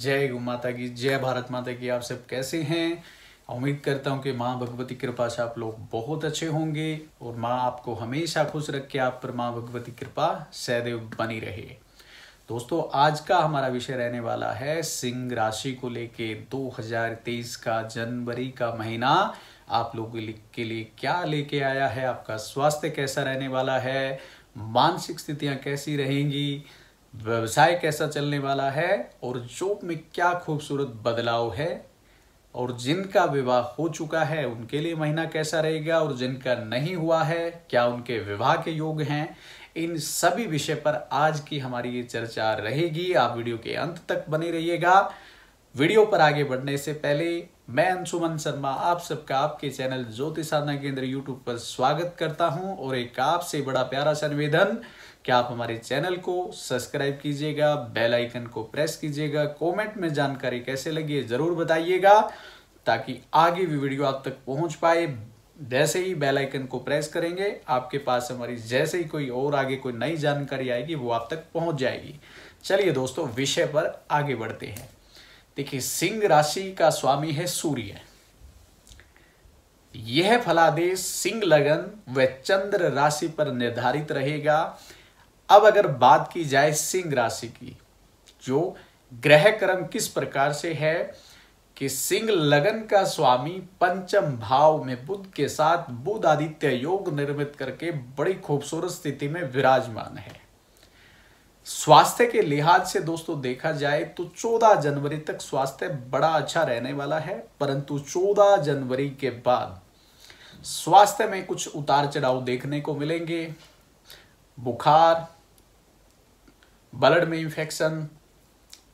जय गो माता की जय भारत माता की आप सब कैसे हैं उम्मीद करता हूं कि माँ भगवती कृपा से आप लोग बहुत अच्छे होंगे और माँ आपको हमेशा खुश रख के आप पर माँ भगवती कृपा सदैव बनी रहे दोस्तों आज का हमारा विषय रहने वाला है सिंह राशि को लेके 2023 का जनवरी का महीना आप लोग के लिए क्या लेके आया है आपका स्वास्थ्य कैसा रहने वाला है मानसिक स्थितियां कैसी रहेंगी व्यवसाय कैसा चलने वाला है और जॉब में क्या खूबसूरत बदलाव है और जिनका विवाह हो चुका है उनके लिए महीना कैसा रहेगा और जिनका नहीं हुआ है क्या उनके विवाह के योग हैं इन सभी विषय पर आज की हमारी ये चर्चा रहेगी आप वीडियो के अंत तक बने रहिएगा वीडियो पर आगे बढ़ने से पहले मैं अंशुमन शर्मा आप सबका आपके चैनल साधना केंद्र यूट्यूब पर स्वागत करता हूं और एक आपसे बड़ा प्यारा सा निवेदन कि आप हमारे चैनल को सब्सक्राइब कीजिएगा बेल आइकन को प्रेस कीजिएगा कमेंट में जानकारी कैसे लगी ज़रूर बताइएगा ताकि आगे भी वीडियो आप तक पहुंच पाए जैसे ही बेल आइकन को प्रेस करेंगे आपके पास हमारी जैसे ही कोई और आगे कोई नई जानकारी आएगी वो आप तक पहुंच जाएगी चलिए दोस्तों विषय पर आगे बढ़ते हैं देखिए सिंह राशि का स्वामी है सूर्य यह फलादेश सिंह लगन व चंद्र राशि पर निर्धारित रहेगा अब अगर बात की जाए सिंह राशि की जो ग्रह क्रम किस प्रकार से है कि सिंह लगन का स्वामी पंचम भाव में बुद्ध के साथ बुद्ध आदित्य योग निर्मित करके बड़ी खूबसूरत स्थिति में विराजमान है स्वास्थ्य के लिहाज से दोस्तों देखा जाए तो 14 जनवरी तक स्वास्थ्य बड़ा अच्छा रहने वाला है परंतु 14 जनवरी के बाद स्वास्थ्य में कुछ उतार चढ़ाव देखने को मिलेंगे बुखार ब्लड में इंफेक्शन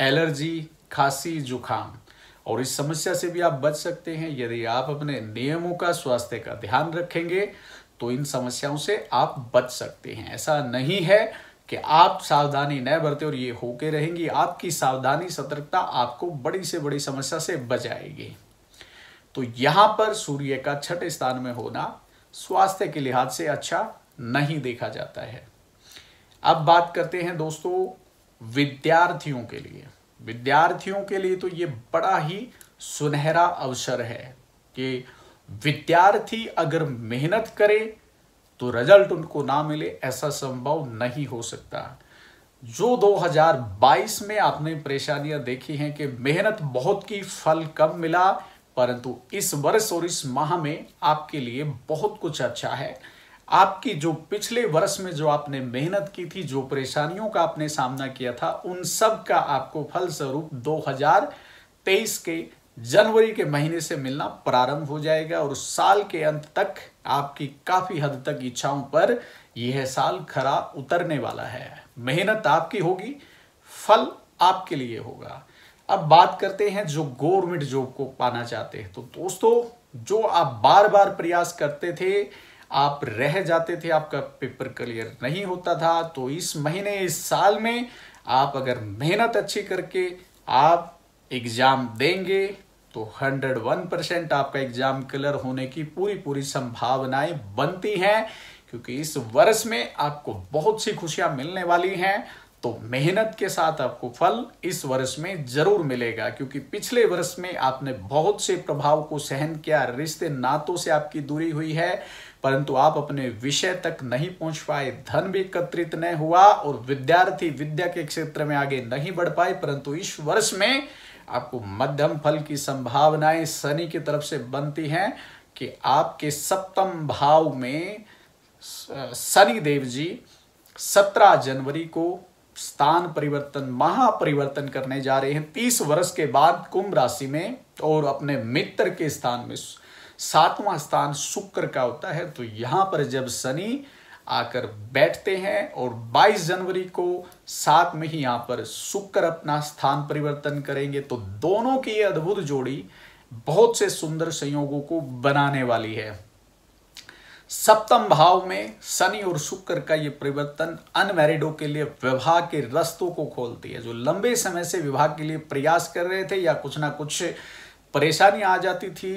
एलर्जी खांसी जुखाम और इस समस्या से भी आप बच सकते हैं यदि आप अपने नियमों का स्वास्थ्य का ध्यान रखेंगे तो इन समस्याओं से आप बच सकते हैं ऐसा नहीं है कि आप सावधानी न बरते और ये होके रहेंगी आपकी सावधानी सतर्कता आपको बड़ी से बड़ी समस्या से बचाएगी तो यहां पर सूर्य का छठ स्थान में होना स्वास्थ्य के लिहाज से अच्छा नहीं देखा जाता है अब बात करते हैं दोस्तों विद्यार्थियों के लिए विद्यार्थियों के लिए तो ये बड़ा ही सुनहरा अवसर है कि विद्यार्थी अगर मेहनत करे तो रिजल्ट उनको ना मिले ऐसा संभव नहीं हो सकता जो 2022 में आपने परेशानियां देखी हैं कि मेहनत बहुत की फल कम मिला परंतु इस वर्ष और इस माह में आपके लिए बहुत कुछ अच्छा है आपकी जो पिछले वर्ष में जो आपने मेहनत की थी जो परेशानियों का आपने सामना किया था उन सब का आपको फल स्वरूप 2023 के जनवरी के महीने से मिलना प्रारंभ हो जाएगा और साल के अंत तक आपकी काफ़ी हद तक इच्छाओं पर यह साल खरा उतरने वाला है मेहनत आपकी होगी फल आपके लिए होगा अब बात करते हैं जो गवर्नमेंट जॉब को पाना चाहते हैं तो दोस्तों जो आप बार बार प्रयास करते थे आप रह जाते थे आपका पेपर क्लियर नहीं होता था तो इस महीने इस साल में आप अगर मेहनत अच्छी करके आप एग्ज़ाम देंगे तो 101 परसेंट आपका एग्ज़ाम क्लियर होने की पूरी पूरी संभावनाएं बनती हैं क्योंकि इस वर्ष में आपको बहुत सी खुशियां मिलने वाली हैं तो मेहनत के साथ आपको फल इस वर्ष में जरूर मिलेगा क्योंकि पिछले वर्ष में आपने बहुत से प्रभाव को सहन किया रिश्ते नातों से आपकी दूरी हुई है परंतु आप अपने विषय तक नहीं पहुंच पाए धन भी एकत्रित नहीं हुआ और विद्यार्थी विद्या के क्षेत्र में आगे नहीं बढ़ पाए परंतु इस वर्ष में आपको मध्यम फल की संभावनाएं शनि की तरफ से बनती हैं कि आपके सप्तम भाव में शनि देव जी सत्रह जनवरी को स्थान परिवर्तन महापरिवर्तन करने जा रहे हैं तीस वर्ष के बाद कुंभ राशि में और अपने मित्र के स्थान में सातवां स्थान शुक्र का होता है तो यहां पर जब शनि आकर बैठते हैं और 22 जनवरी को साथ में ही यहां पर शुक्र अपना स्थान परिवर्तन करेंगे तो दोनों की अद्भुत जोड़ी बहुत से सुंदर संयोगों को बनाने वाली है सप्तम भाव में शनि और शुक्र का यह परिवर्तन अनमेरिडो के लिए विवाह के रस्तों को खोलती है जो लंबे समय से विवाह के लिए प्रयास कर रहे थे या कुछ ना कुछ परेशानी आ जाती थी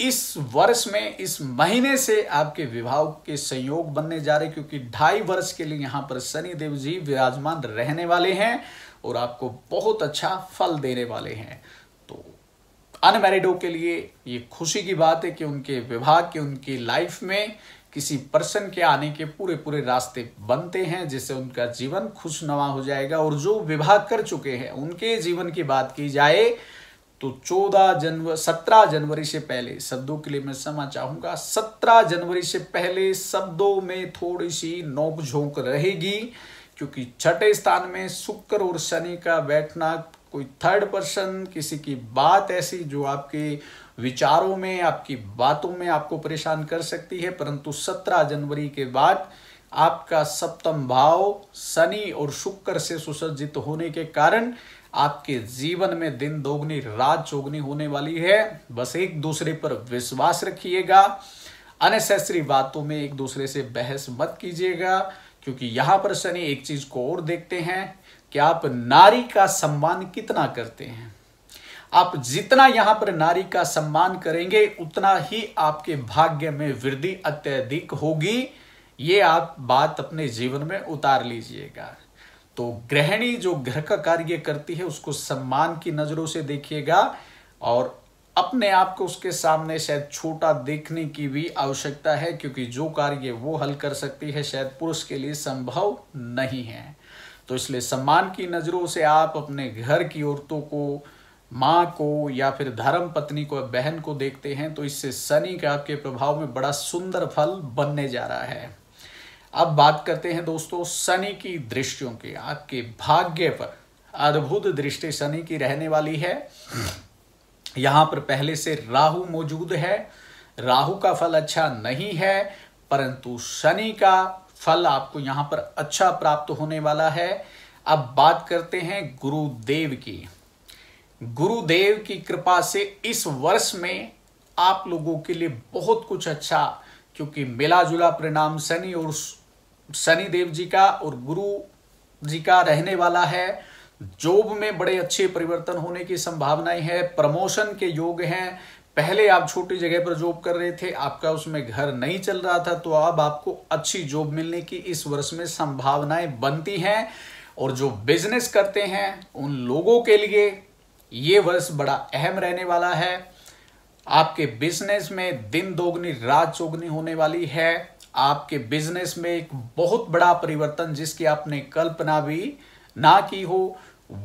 इस वर्ष में इस महीने से आपके विवाह के संयोग बनने जा रहे क्योंकि ढाई वर्ष के लिए यहां पर शनि देव जी विराजमान रहने वाले हैं और आपको बहुत अच्छा फल देने वाले हैं तो अनमेरिडों के लिए ये खुशी की बात है कि उनके विवाह के उनकी लाइफ में किसी पर्सन के आने के पूरे पूरे रास्ते बनते हैं जिससे उनका जीवन खुशनुमा हो जाएगा और जो विवाह कर चुके हैं उनके जीवन की बात की जाए तो 14 जनवरी 17 जनवरी से पहले शब्दों के लिए मैं समा चाहूंगा 17 जनवरी से पहले शब्दों में थोड़ी सी नोकझोंक रहेगी क्योंकि छठे स्थान में शुक्र और शनि का बैठना कोई थर्ड पर्सन किसी की बात ऐसी जो आपके विचारों में आपकी बातों में आपको परेशान कर सकती है परंतु 17 जनवरी के बाद आपका सप्तम भाव शनि और शुक्र से सुसज्जित होने के कारण आपके जीवन में दिन दोगुनी रात चौगुनी होने वाली है बस एक दूसरे पर विश्वास रखिएगा अनेसेसरी बातों में एक दूसरे से बहस मत कीजिएगा क्योंकि यहां पर शनि एक चीज को और देखते हैं कि आप नारी का सम्मान कितना करते हैं आप जितना यहां पर नारी का सम्मान करेंगे उतना ही आपके भाग्य में वृद्धि अत्यधिक होगी ये आप बात अपने जीवन में उतार लीजिएगा तो ग्रहणी जो घर का कार्य करती है उसको सम्मान की नज़रों से देखिएगा और अपने आप को उसके सामने शायद छोटा देखने की भी आवश्यकता है क्योंकि जो कार्य वो हल कर सकती है शायद पुरुष के लिए संभव नहीं है तो इसलिए सम्मान की नज़रों से आप अपने घर की औरतों को माँ को या फिर धर्म पत्नी को बहन को देखते हैं तो इससे शनि के आपके प्रभाव में बड़ा सुंदर फल बनने जा रहा है अब बात करते हैं दोस्तों शनि की दृष्टियों की आपके भाग्य पर अद्भुत दृष्टि शनि की रहने वाली है यहां पर पहले से राहु मौजूद है राहु का फल अच्छा नहीं है परंतु शनि का फल आपको यहां पर अच्छा प्राप्त होने वाला है अब बात करते हैं गुरुदेव की गुरुदेव की कृपा से इस वर्ष में आप लोगों के लिए बहुत कुछ अच्छा क्योंकि मिला जुला परिणाम शनि और शनि देव जी का और गुरु जी का रहने वाला है जॉब में बड़े अच्छे परिवर्तन होने की संभावनाएं हैं प्रमोशन के योग हैं पहले आप छोटी जगह पर जॉब कर रहे थे आपका उसमें घर नहीं चल रहा था तो अब आपको अच्छी जॉब मिलने की इस वर्ष में संभावनाएं बनती हैं और जो बिजनेस करते हैं उन लोगों के लिए ये वर्ष बड़ा अहम रहने वाला है आपके बिजनेस में दिन दोगुनी रात चौगनी होने वाली है आपके बिजनेस में एक बहुत बड़ा परिवर्तन जिसकी आपने कल्पना भी ना की हो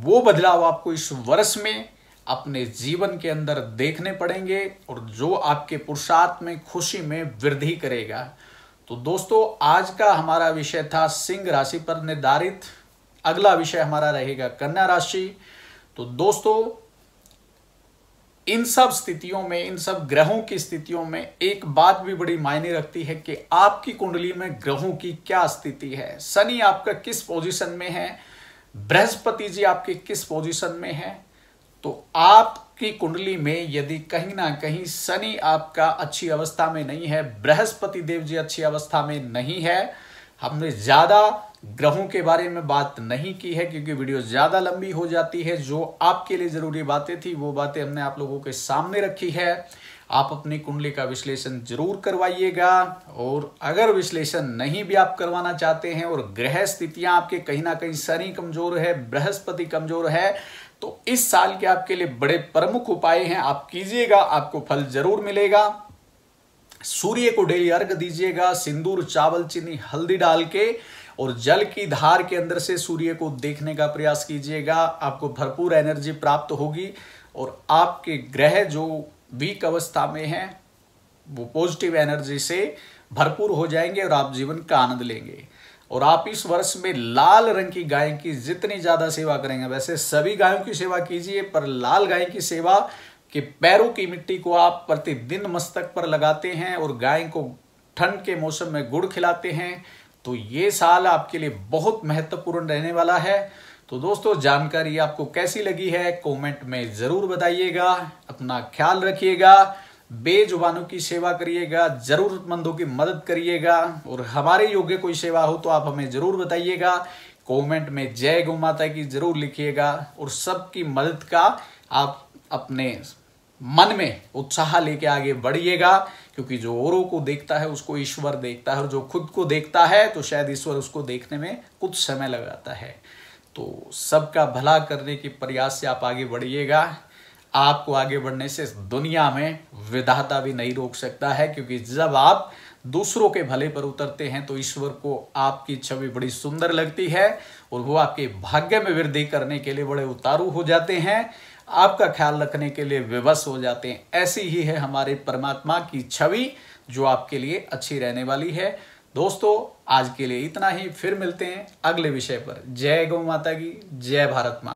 वो बदलाव आपको इस वर्ष में अपने जीवन के अंदर देखने पड़ेंगे और जो आपके पुरुषार्थ में खुशी में वृद्धि करेगा तो दोस्तों आज का हमारा विषय था सिंह राशि पर निर्धारित अगला विषय हमारा रहेगा कन्या राशि तो दोस्तों इन सब स्थितियों में इन सब ग्रहों की स्थितियों में एक बात भी बड़ी मायने रखती है कि आपकी कुंडली में ग्रहों की क्या स्थिति है शनि आपका किस पोजीशन में है बृहस्पति जी आपके किस पोजीशन में है तो आपकी कुंडली में यदि कहीं ना कहीं शनि आपका अच्छी अवस्था में नहीं है बृहस्पति देव जी अच्छी अवस्था में नहीं है हमने ज़्यादा ग्रहों के बारे में बात नहीं की है क्योंकि वीडियो ज़्यादा लंबी हो जाती है जो आपके लिए ज़रूरी बातें थी वो बातें हमने आप लोगों के सामने रखी है आप अपनी कुंडली का विश्लेषण जरूर करवाइएगा और अगर विश्लेषण नहीं भी आप करवाना चाहते हैं और ग्रह स्थितियां आपके कहीं ना कहीं शनि कमजोर है बृहस्पति कमजोर है तो इस साल के आपके लिए बड़े प्रमुख उपाय हैं आप कीजिएगा आपको फल जरूर मिलेगा सूर्य को डेली अर्घ दीजिएगा सिंदूर चावल चीनी हल्दी डाल के और जल की धार के अंदर से सूर्य को देखने का प्रयास कीजिएगा आपको भरपूर एनर्जी प्राप्त होगी और आपके ग्रह जो वीक अवस्था में हैं वो पॉजिटिव एनर्जी से भरपूर हो जाएंगे और आप जीवन का आनंद लेंगे और आप इस वर्ष में लाल रंग की गाय की जितनी ज़्यादा सेवा करेंगे वैसे सभी गायों की सेवा कीजिए पर लाल गाय की सेवा के पैरों की मिट्टी को आप प्रतिदिन मस्तक पर लगाते हैं और गाय को ठंड के मौसम में गुड़ खिलाते हैं तो ये साल आपके लिए बहुत महत्वपूर्ण रहने वाला है तो दोस्तों जानकारी आपको कैसी लगी है कमेंट में ज़रूर बताइएगा अपना ख्याल रखिएगा बेजुबानों की सेवा करिएगा ज़रूरतमंदों की मदद करिएगा और हमारे योग्य कोई सेवा हो तो आप हमें ज़रूर बताइएगा कमेंट में जय गो माता की ज़रूर लिखिएगा और सबकी मदद का आप अपने मन में उत्साह लेके आगे बढ़िएगा क्योंकि जो औरों को देखता है उसको ईश्वर देखता है और जो खुद को देखता है तो शायद ईश्वर उसको देखने में कुछ समय लगाता है तो सबका भला करने के प्रयास से आप आगे बढ़िएगा आपको आगे बढ़ने से दुनिया में विधाता भी नहीं रोक सकता है क्योंकि जब आप दूसरों के भले पर उतरते हैं तो ईश्वर को आपकी छवि बड़ी सुंदर लगती है और वो आपके भाग्य में वृद्धि करने के लिए बड़े उतारू हो जाते हैं आपका ख्याल रखने के लिए विवश हो जाते हैं ऐसी ही है हमारे परमात्मा की छवि जो आपके लिए अच्छी रहने वाली है दोस्तों आज के लिए इतना ही फिर मिलते हैं अगले विषय पर जय गौ माता की जय भारत माता